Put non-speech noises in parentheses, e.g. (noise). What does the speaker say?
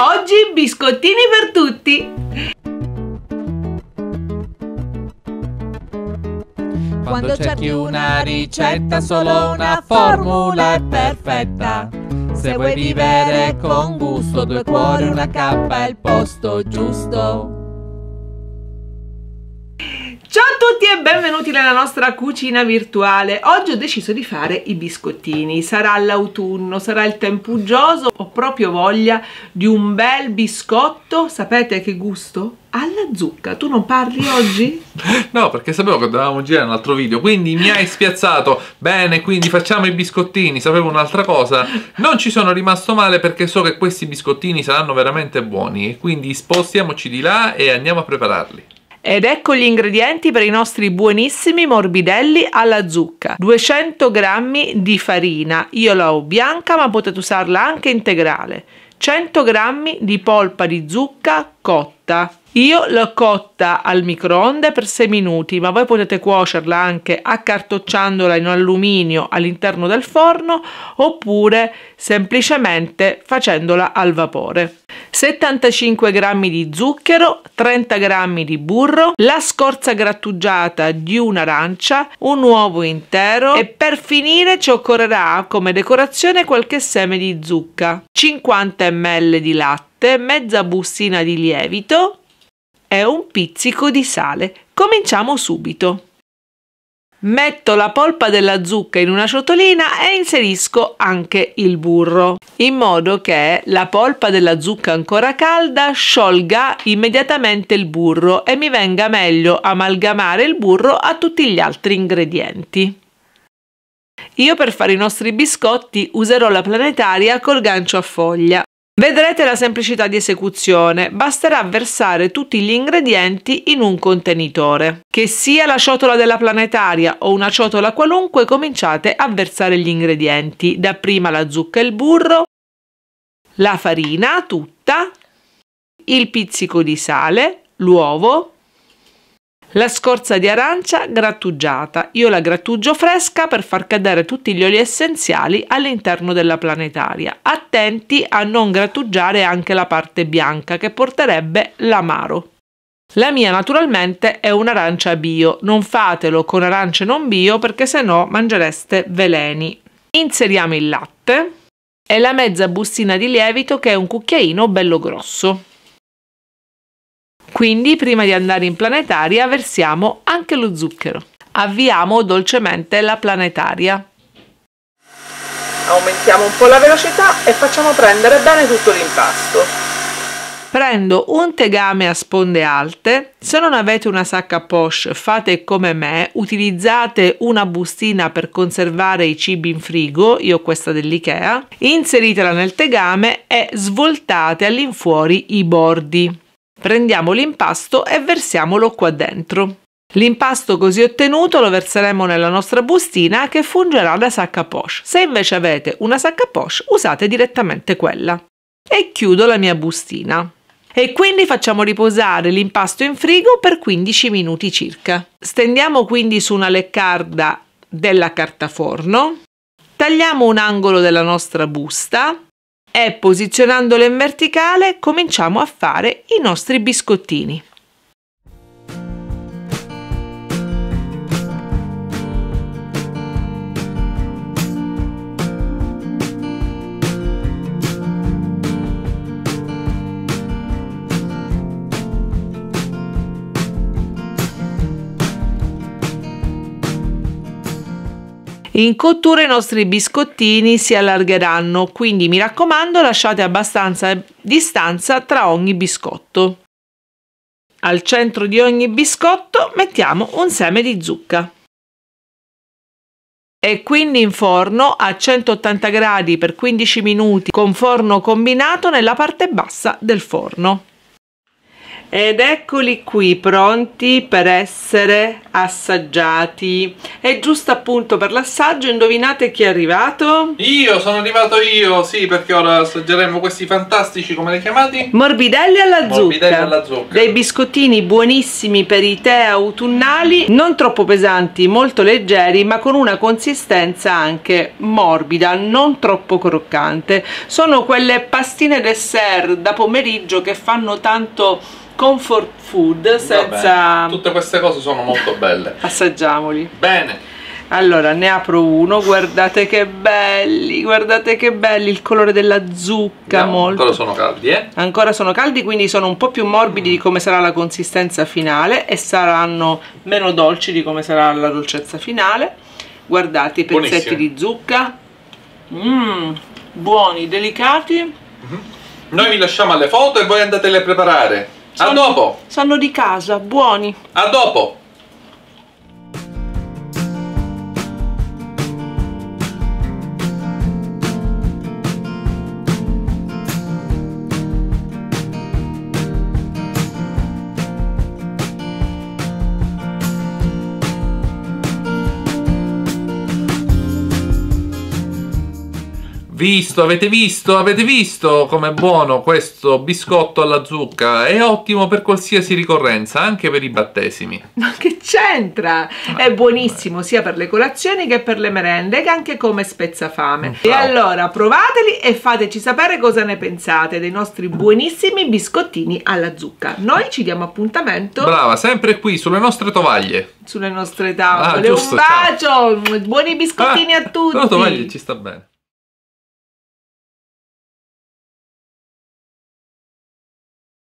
Oggi biscottini per tutti! Quando cerchi una ricetta solo una formula è perfetta Se vuoi vivere con gusto due cuori una cappa è il posto giusto Ciao a tutti e benvenuti nella nostra cucina virtuale. Oggi ho deciso di fare i biscottini. Sarà l'autunno, sarà il tempo uggioso Ho proprio voglia di un bel biscotto. Sapete che gusto? alla zucca. Tu non parli oggi? (laughs) no, perché sapevo che dovevamo girare un altro video, quindi mi hai spiazzato. Bene, quindi facciamo i biscottini. Sapevo un'altra cosa. Non ci sono rimasto male perché so che questi biscottini saranno veramente buoni. Quindi spostiamoci di là e andiamo a prepararli. Ed ecco gli ingredienti per i nostri buonissimi morbidelli alla zucca. 200 g di farina, io la ho bianca ma potete usarla anche integrale. 100 g di polpa di zucca cotta. Io l'ho cotta al microonde per 6 minuti, ma voi potete cuocerla anche accartocciandola in alluminio all'interno del forno oppure semplicemente facendola al vapore. 75 g di zucchero, 30 g di burro, la scorza grattugiata di un'arancia, un uovo intero e per finire ci occorrerà come decorazione qualche seme di zucca, 50 ml di latte, mezza bustina di lievito e un pizzico di sale. Cominciamo subito. Metto la polpa della zucca in una ciotolina e inserisco anche il burro, in modo che la polpa della zucca ancora calda sciolga immediatamente il burro e mi venga meglio amalgamare il burro a tutti gli altri ingredienti. Io per fare i nostri biscotti userò la planetaria col gancio a foglia. Vedrete la semplicità di esecuzione, basterà versare tutti gli ingredienti in un contenitore. Che sia la ciotola della planetaria o una ciotola qualunque cominciate a versare gli ingredienti, dapprima la zucca e il burro, la farina tutta, il pizzico di sale, l'uovo, la scorza di arancia grattugiata, io la grattugio fresca per far cadere tutti gli oli essenziali all'interno della planetaria. Attenti a non grattugiare anche la parte bianca che porterebbe l'amaro. La mia naturalmente è un'arancia bio, non fatelo con arance non bio perché sennò mangereste veleni. Inseriamo il latte e la mezza bustina di lievito che è un cucchiaino bello grosso. Quindi prima di andare in planetaria versiamo anche lo zucchero. Avviamo dolcemente la planetaria. Aumentiamo un po' la velocità e facciamo prendere bene tutto l'impasto prendo un tegame a sponde alte. Se non avete una sacca poche, fate come me, utilizzate una bustina per conservare i cibi in frigo, io ho questa dell'IKEA. Inseritela nel tegame e svoltate all'infuori i bordi. Prendiamo l'impasto e versiamolo qua dentro. L'impasto così ottenuto lo verseremo nella nostra bustina che fungerà da sacca poche. Se invece avete una sacca poche, usate direttamente quella. E chiudo la mia bustina. E quindi facciamo riposare l'impasto in frigo per 15 minuti circa. Stendiamo quindi su una leccarda della carta forno, tagliamo un angolo della nostra busta e posizionandole in verticale cominciamo a fare i nostri biscottini. In cottura i nostri biscottini si allargheranno, quindi mi raccomando lasciate abbastanza distanza tra ogni biscotto. Al centro di ogni biscotto mettiamo un seme di zucca. E quindi in forno a 180 gradi per 15 minuti con forno combinato nella parte bassa del forno ed eccoli qui pronti per essere assaggiati è giusto appunto per l'assaggio indovinate chi è arrivato? Io, sono arrivato io, sì perché ora assaggeremo questi fantastici, come li chiamati? Morbidelli alla zucca, Morbidelli alla zucca. dei biscottini buonissimi per i tè autunnali non troppo pesanti, molto leggeri ma con una consistenza anche morbida, non troppo croccante sono quelle pastine dessert da pomeriggio che fanno tanto comfort food senza... Vabbè. Tutte queste cose sono molto belle. Assaggiamoli. Bene. Allora, ne apro uno, guardate che belli, guardate che belli, il colore della zucca Andiamo, molto. Ancora sono caldi, eh? Ancora sono caldi, quindi sono un po' più morbidi mm. di come sarà la consistenza finale e saranno meno dolci di come sarà la dolcezza finale. Guardate i pezzetti Buonissimo. di zucca. Mm, buoni, delicati. Mm -hmm. Noi vi lasciamo alle foto e voi andatele a preparare. A dopo! Sono di casa, buoni! A dopo! Visto, avete visto, avete visto com'è buono questo biscotto alla zucca? È ottimo per qualsiasi ricorrenza, anche per i battesimi. Ma che c'entra? Ah, è buonissimo beh. sia per le colazioni che per le merende, che anche come spezzafame. Ciao. E allora provateli e fateci sapere cosa ne pensate dei nostri buonissimi biscottini alla zucca. Noi ci diamo appuntamento. Brava, sempre qui, sulle nostre tovaglie. Sulle nostre tavole. Ah, giusto, Un bacio! Ciao. Buoni biscottini ah, a tutti! La tovaglia ci sta bene.